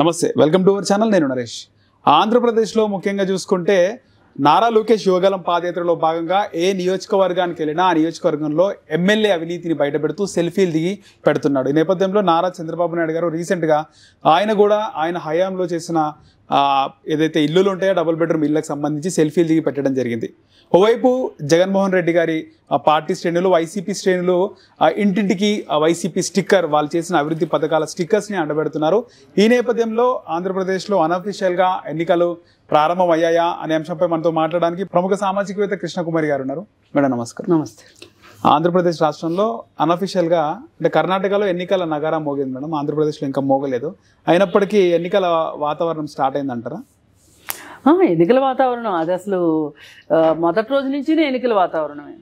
నమస్తే welcome to our channel నేను నరేష్ ఆంధ్రప్రదేశ్లో ముఖ్యంగా చూసుకుంటే నారా లోకేష్ యువగలం పాదయాత్రలో భాగంగా ఏ నియోజకవర్గానికి వెళ్ళినా ఆ నియోజకవర్గంలో ఎమ్మెల్యే అవినీతిని బయటపెడుతూ సెల్ఫీలు దిగి పెడుతున్నాడు ఈ నేపథ్యంలో నారా చంద్రబాబు నాయుడు గారు రీసెంట్గా ఆయన కూడా ఆయన హయాంలో చేసిన ఏదైతే ఇల్లులు ఉంటాయో డబుల్ బెడ్రూమ్ ఇళ్ళకి సంబంధించి సెల్ఫీలు దిగి పెట్టడం జరిగింది ఓవైపు జగన్మోహన్ రెడ్డి గారి పార్టీ శ్రేణులు వైసీపీ శ్రేణులు ఇంటింటికి వైసీపీ స్టిక్కర్ వాళ్ళు చేసిన అభివృద్ధి పథకాల స్టిక్కర్స్ని అండబెడుతున్నారు ఈ నేపథ్యంలో ఆంధ్రప్రదేశ్లో అన్అఫీషియల్గా ఎన్నికలు ప్రారంభమయ్యాయా అనే అంశంపై మనతో మాట్లాడడానికి ప్రముఖ సామాజికవేత్త కృష్ణకుమారి గారు ఉన్నారు మేడం నమస్కారం నమస్తే ఆంధ్రప్రదేశ్ రాష్ట్రంలో అనఫిషియల్గా అంటే కర్ణాటకలో ఎన్నికల నగారా మోగింది మేడం ఆంధ్రప్రదేశ్లో ఇంకా మోగలేదు అయినప్పటికీ ఎన్నికల వాతావరణం స్టార్ట్ అయిందంటారా ఎన్నికల వాతావరణం అది అసలు మొదటి రోజు నుంచినే ఎన్నికల వాతావరణమే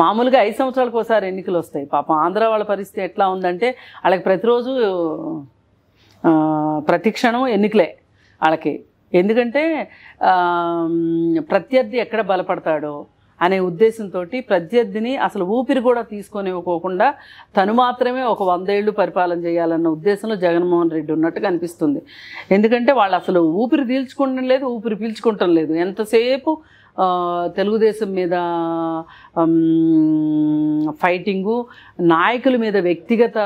మామూలుగా ఐదు సంవత్సరాలకు ఒకసారి ఎన్నికలు వస్తాయి పాపం ఆంధ్ర వాళ్ళ పరిస్థితి ఎట్లా ఉందంటే వాళ్ళకి ప్రతిరోజు ప్రతిక్షణం ఎన్నికలే వాళ్ళకి ఎందుకంటే ప్రత్యర్థి ఎక్కడ బలపడతాడో అనే ఉద్దేశంతో ప్రత్యర్థిని అసలు ఊపిరి కూడా తీసుకొనివ్వకోకుండా తను మాత్రమే ఒక వంద ఏళ్ళు పరిపాలన చేయాలన్న ఉద్దేశంలో జగన్మోహన్ రెడ్డి ఉన్నట్టు కనిపిస్తుంది ఎందుకంటే వాళ్ళు అసలు ఊపిరి పీల్చుకోవడం లేదు ఊపిరి పీల్చుకుంటం లేదు ఎంతసేపు తెలుగుదేశం మీద ఫైటింగు నాయకుల మీద వ్యక్తిగత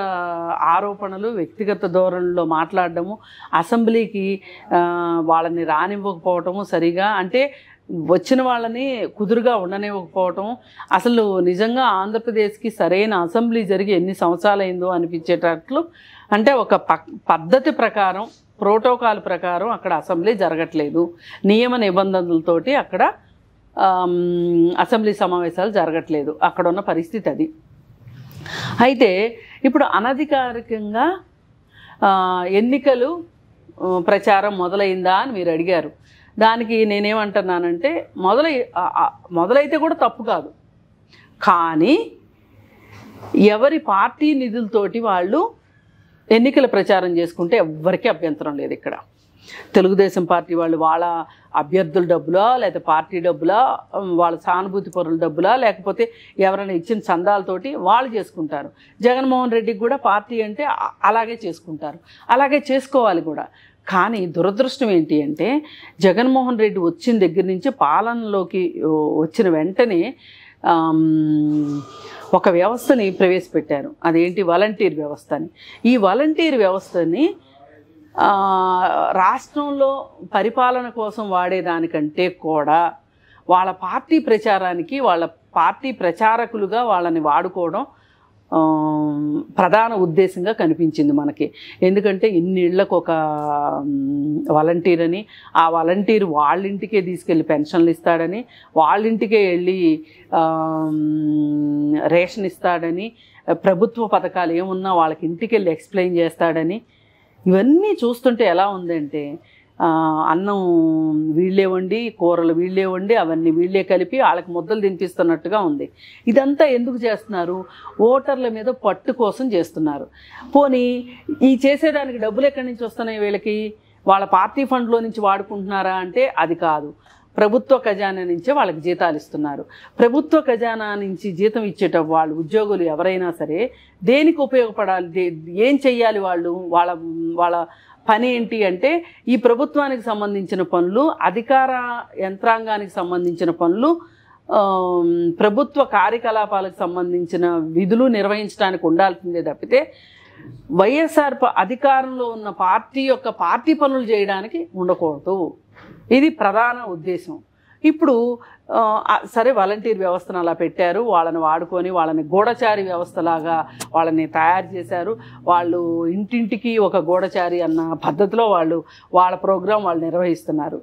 ఆరోపణలు వ్యక్తిగత ధోరణిలో మాట్లాడడము అసెంబ్లీకి వాళ్ళని రానివ్వకపోవటము సరిగా అంటే వచ్చిన వాళ్ళని కుదురుగా ఉండనివ్వకపోవటం అసలు నిజంగా ఆంధ్రప్రదేశ్కి సరైన అసెంబ్లీ జరిగి ఎన్ని సంవత్సరాలైందో అనిపించేటట్లు అంటే ఒక పద్ధతి ప్రకారం ప్రోటోకాల్ ప్రకారం అక్కడ అసెంబ్లీ జరగట్లేదు నియమ నిబంధనలతోటి అక్కడ అసెంబ్లీ సమావేశాలు జరగట్లేదు అక్కడ ఉన్న పరిస్థితి అది అయితే ఇప్పుడు అనధికారికంగా ఎన్నికలు ప్రచారం మొదలైందా అని మీరు అడిగారు దానికి నేనేమంటున్నానంటే మొదలై మొదలైతే కూడా తప్పు కాదు కానీ ఎవరి పార్టీ నిధులతోటి వాళ్ళు ఎన్నికల ప్రచారం చేసుకుంటే ఎవ్వరికీ అభ్యంతరం లేదు ఇక్కడ తెలుగుదేశం పార్టీ వాళ్ళు వాళ్ళ అభ్యర్థుల డబ్బులా లేకపోతే పార్టీ డబ్బులా వాళ్ళ సానుభూతి పరుల డబ్బులా లేకపోతే ఎవరైనా ఇచ్చిన చందాలతోటి వాళ్ళు చేసుకుంటారు జగన్మోహన్ రెడ్డికి కూడా పార్టీ అంటే అలాగే చేసుకుంటారు అలాగే చేసుకోవాలి కూడా కానీ దురదృష్టం ఏంటి అంటే జగన్మోహన్ రెడ్డి వచ్చిన దగ్గర నుంచి పాలనలోకి వచ్చిన వెంటనే ఒక వ్యవస్థని ప్రవేశపెట్టారు అదేంటి వాలంటీర్ వ్యవస్థని ఈ వాలంటీర్ వ్యవస్థని రాష్ట్రంలో పరిపాలన కోసం వాడేదానికంటే కూడా వాళ్ళ పార్టీ ప్రచారానికి వాళ్ళ పార్టీ ప్రచారకులుగా వాళ్ళని వాడుకోవడం ప్రధాన ఉద్దేశంగా కనిపించింది మనకి ఎందుకంటే ఇన్నిళ్ళకు ఒక వాలంటీర్ అని ఆ వాలంటీర్ వాళ్ళింటికే తీసుకెళ్ళి పెన్షన్లు ఇస్తాడని వాళ్ళింటికే వెళ్ళి రేషన్ ఇస్తాడని ప్రభుత్వ పథకాలు ఏమున్నా వాళ్ళకి ఇంటికి వెళ్ళి ఎక్స్ప్లెయిన్ చేస్తాడని ఇవన్నీ చూస్తుంటే ఎలా ఉందంటే అన్నం వీళ్ళే వండి కూరలు వీళ్ళే వండి అవన్నీ వీళ్ళే కలిపి వాళ్ళకి ముద్దలు తినిపిస్తున్నట్టుగా ఉంది ఇదంతా ఎందుకు చేస్తున్నారు ఓటర్ల మీద పట్టు కోసం చేస్తున్నారు పోనీ ఈ చేసేదానికి డబ్బులు ఎక్కడి నుంచి వస్తున్నాయి వీళ్ళకి వాళ్ళ పార్టీ ఫండ్లో నుంచి వాడుకుంటున్నారా అంటే అది కాదు ప్రభుత్వ ఖజానా నుంచే వాళ్ళకి జీతాలు ఇస్తున్నారు ప్రభుత్వ ఖజానా నుంచి జీతం ఇచ్చేట వాళ్ళు ఉద్యోగులు ఎవరైనా సరే దేనికి ఉపయోగపడాలి ఏం చెయ్యాలి వాళ్ళు వాళ్ళ వాళ్ళ పని ఏంటి అంటే ఈ ప్రభుత్వానికి సంబంధించిన పనులు అధికార యంత్రాంగానికి సంబంధించిన పనులు ప్రభుత్వ కార్యకలాపాలకు సంబంధించిన విధులు నిర్వహించడానికి ఉండాల్సిందే తప్పితే వైఎస్ఆర్ అధికారంలో ఉన్న పార్టీ యొక్క పార్టీ పనులు చేయడానికి ఉండకూడదు ఇది ప్రధాన ఉద్దేశం ఇప్పుడు సరే వాలంటీర్ వ్యవస్థను అలా పెట్టారు వాళ్ళని వాడుకొని వాళ్ళని గూఢచారి వ్యవస్థలాగా వాళ్ళని తయారు చేశారు వాళ్ళు ఇంటింటికి ఒక గూఢచారి అన్న పద్ధతిలో వాళ్ళు వాళ్ళ ప్రోగ్రాం వాళ్ళు నిర్వహిస్తున్నారు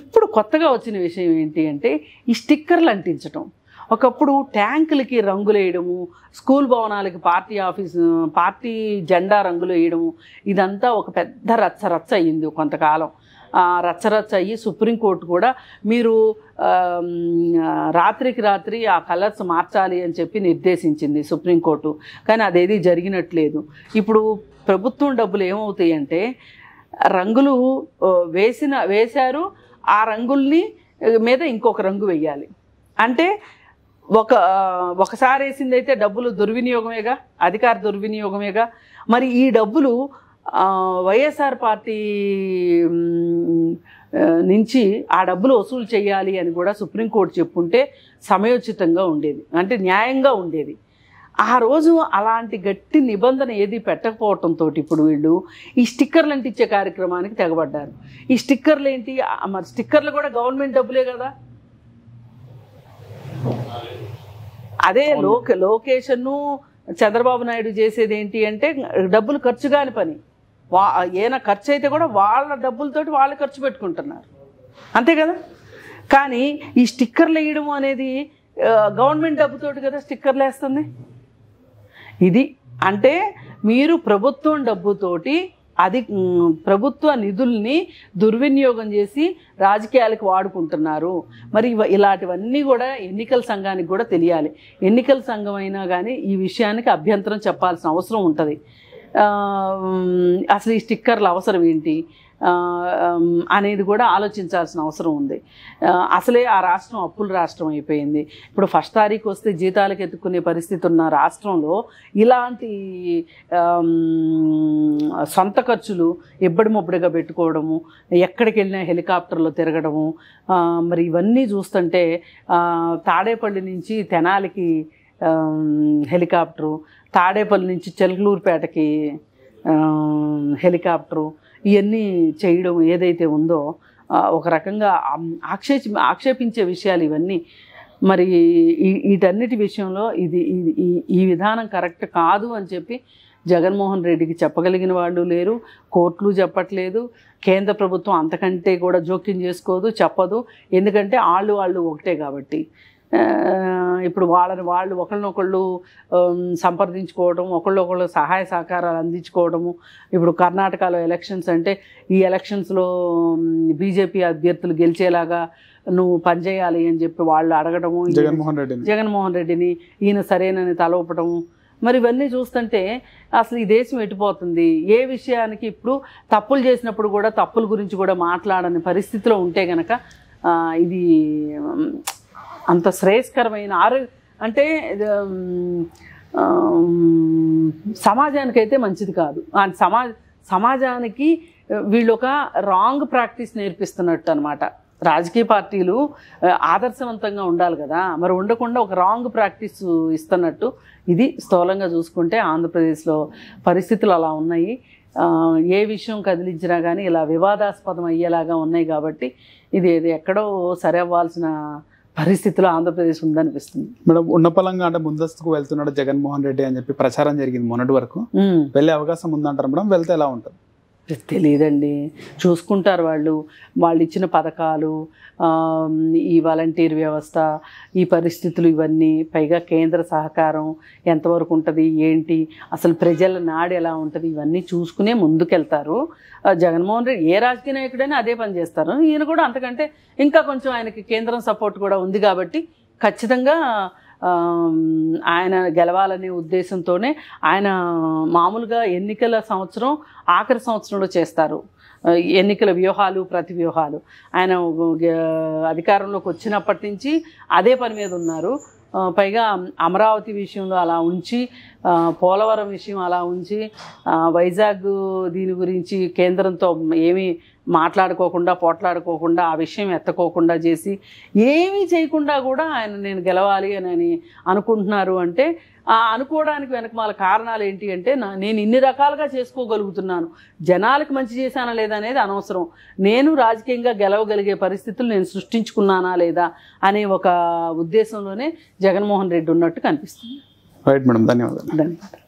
ఇప్పుడు కొత్తగా వచ్చిన విషయం ఏంటి అంటే ఈ స్టిక్కర్లు అంటించడం ఒకప్పుడు ట్యాంకులకి రంగులు వేయడము స్కూల్ భవనాలకి పార్టీ ఆఫీస్ పార్టీ జెండా రంగులు వేయడము ఇదంతా ఒక పెద్ద రచ్చ రచ్చ అయ్యింది కొంతకాలం రచ్చరచ్చ అయ్యి సుప్రీంకోర్టు కూడా మీరు రాత్రికి రాత్రి ఆ కలర్స్ మార్చాలి అని చెప్పి నిర్దేశించింది సుప్రీంకోర్టు కానీ అదేది జరిగినట్లేదు ఇప్పుడు ప్రభుత్వం డబ్బులు ఏమవుతాయి అంటే రంగులు వేసిన వేశారు ఆ రంగుల్ని మీద ఇంకొక రంగు వేయాలి అంటే ఒక ఒకసారి వేసిందైతే డబ్బులు దుర్వినియోగమేగా అధికార దుర్వినియోగమేగా మరి ఈ డబ్బులు వైఎస్ఆర్ పార్టీ నుంచి ఆ డబ్బులు వసూలు చేయాలి అని కూడా సుప్రీంకోర్టు చెప్పుంటే సమయోచితంగా ఉండేది అంటే న్యాయంగా ఉండేది ఆ రోజు అలాంటి గట్టి నిబంధన ఏది పెట్టకపోవటంతో ఇప్పుడు వీళ్ళు ఈ స్టిక్కర్లు అంటించే కార్యక్రమానికి తెగబడ్డారు ఈ స్టిక్కర్లు ఏంటి మరి స్టిక్కర్లు కూడా గవర్నమెంట్ డబ్బులే కదా అదే లోకే లోకేషన్ను చంద్రబాబు నాయుడు చేసేది ఏంటి అంటే డబ్బులు ఖర్చు కాని పని వా ఏమైనా ఖర్చు అయితే కూడా వాళ్ళ డబ్బులతోటి వాళ్ళు ఖర్చు పెట్టుకుంటున్నారు అంతే కదా కానీ ఈ స్టిక్కర్లు వేయడం అనేది గవర్నమెంట్ డబ్బుతోటి కదా స్టిక్కర్లు వేస్తుంది ఇది అంటే మీరు ప్రభుత్వం డబ్బుతోటి అది ప్రభుత్వ నిధుల్ని దుర్వినియోగం చేసి రాజకీయాలకు వాడుకుంటున్నారు మరి ఇలాంటివన్నీ కూడా ఎన్నికల సంఘానికి కూడా తెలియాలి ఎన్నికల సంఘం అయినా కానీ ఈ విషయానికి అభ్యంతరం చెప్పాల్సిన అవసరం ఉంటుంది అసలు ఈ స్టిక్కర్ల అవసరం ఏంటి అనేది కూడా ఆలోచించాల్సిన అవసరం ఉంది అసలే ఆ రాష్ట్రం అప్పుల రాష్ట్రం అయిపోయింది ఇప్పుడు ఫస్ట్ తారీఖు వస్తే జీతాలకు ఎత్తుకునే పరిస్థితి ఉన్న రాష్ట్రంలో ఇలాంటి సొంత ఖర్చులు ఎబ్బడి ముబ్బడిగా పెట్టుకోవడము ఎక్కడికి వెళ్ళినా హెలికాప్టర్లో తిరగడము మరి ఇవన్నీ చూస్తుంటే తాడేపల్లి నుంచి తెనాలికి హెలికాప్టరు తాడేపల్లి నుంచి చెలకలూరుపేటకి హెలికాప్టరు ఇవన్నీ చేయడం ఏదైతే ఉందో ఒక రకంగా ఆక్షే ఆక్షేపించే విషయాలు ఇవన్నీ మరి వీటన్నిటి విషయంలో ఇది ఈ విధానం కరెక్ట్ కాదు అని చెప్పి జగన్మోహన్ రెడ్డికి చెప్పగలిగిన వాళ్ళు లేరు కోర్టులు చెప్పట్లేదు కేంద్ర ప్రభుత్వం అంతకంటే కూడా జోక్యం చేసుకోదు చెప్పదు ఎందుకంటే వాళ్ళు వాళ్ళు ఒకటే కాబట్టి ఇప్పుడు వాళ్ళని వాళ్ళు ఒకళ్ళనొకళ్ళు సంప్రదించుకోవడం ఒకళ్ళొకళ్ళు సహాయ సహకారాలు అందించుకోవడము ఇప్పుడు కర్ణాటకలో ఎలక్షన్స్ అంటే ఈ ఎలక్షన్స్లో బీజేపీ అభ్యర్థులు గెలిచేలాగా నువ్వు పనిచేయాలి అని చెప్పి వాళ్ళు అడగడము జగన్మోహన్ రెడ్డిని జగన్మోహన్ రెడ్డిని ఈయన సరేనని తలవపడము మరి ఇవన్నీ చూస్తుంటే అసలు ఈ దేశం ఎటుపోతుంది ఏ విషయానికి ఇప్పుడు తప్పులు చేసినప్పుడు కూడా తప్పుల గురించి కూడా మాట్లాడని పరిస్థితిలో ఉంటే గనక ఇది అంత శ్రేయస్కరమైన ఆరో అంటే సమాజానికైతే మంచిది కాదు సమాజ సమాజానికి వీళ్ళు ఒక రాంగ్ ప్రాక్టీస్ నేర్పిస్తున్నట్టు అనమాట రాజకీయ పార్టీలు ఆదర్శవంతంగా ఉండాలి కదా మరి ఉండకుండా ఒక రాంగ్ ప్రాక్టీస్ ఇస్తున్నట్టు ఇది స్థూలంగా చూసుకుంటే ఆంధ్రప్రదేశ్లో పరిస్థితులు అలా ఉన్నాయి ఏ విషయం కదిలించినా కానీ ఇలా వివాదాస్పదం అయ్యేలాగా ఉన్నాయి కాబట్టి ఇది ఎక్కడో సరి అవ్వాల్సిన పరిస్థితిలో ఆంధ్రప్రదేశ్ ఉందనిపిస్తుంది మేడం ఉన్న పలంగా అంటే ముందస్తుకు వెళ్తున్నాడు జగన్మోహన్ రెడ్డి అని చెప్పి ప్రచారం జరిగింది మొన్నటి వరకు వెళ్ళే అవకాశం ఉందంటారు మేడం వెళ్తే ఎలా ఉంటుంది తెలియదండి చూసుకుంటారు వాళ్ళు వాళ్ళు ఇచ్చిన పథకాలు ఈ వాలంటీర్ వ్యవస్థ ఈ పరిస్థితులు ఇవన్నీ పైగా కేంద్ర సహకారం ఎంతవరకు ఉంటుంది ఏంటి అసలు ప్రజల నాడు ఎలా ఉంటుంది ఇవన్నీ చూసుకునే ముందుకెళ్తారు జగన్మోహన్ రెడ్డి ఏ రాజకీయ నాయకుడైనా అదే పని చేస్తారు ఈయన కూడా అంతకంటే ఇంకా కొంచెం ఆయనకి కేంద్రం సపోర్ట్ కూడా ఉంది కాబట్టి ఖచ్చితంగా ఆయన గెలవాలనే ఉద్దేశంతోనే ఆయన మామూలుగా ఎన్నికల సంవత్సరం ఆఖరి సంవత్సరంలో చేస్తారు ఎన్నికల వ్యూహాలు ప్రతి వ్యూహాలు ఆయన అధికారంలోకి వచ్చినప్పటి నుంచి అదే పని మీద ఉన్నారు పైగా అమరావతి విషయంలో అలా ఉంచి పోలవరం విషయం అలా ఉంచి వైజాగ్ దీని గురించి కేంద్రంతో ఏమీ మాట్లాడుకోకుండా పోట్లాడుకోకుండా ఆ విషయం ఎత్తకోకుండా చేసి ఏమీ చేయకుండా కూడా ఆయన నేను గెలవాలి అని అని అనుకుంటున్నారు అంటే ఆ అనుకోవడానికి వెనకమాల కారణాలు ఏంటి అంటే నా నేను ఇన్ని రకాలుగా చేసుకోగలుగుతున్నాను జనాలకు మంచి చేశానా లేదా అనేది అనవసరం నేను రాజకీయంగా గెలవగలిగే పరిస్థితులు నేను సృష్టించుకున్నానా లేదా అనే ఒక ఉద్దేశంలోనే జగన్మోహన్ రెడ్డి ఉన్నట్టు కనిపిస్తుంది రైట్ మేడం ధన్యవాదాలు ధన్యవాదాలు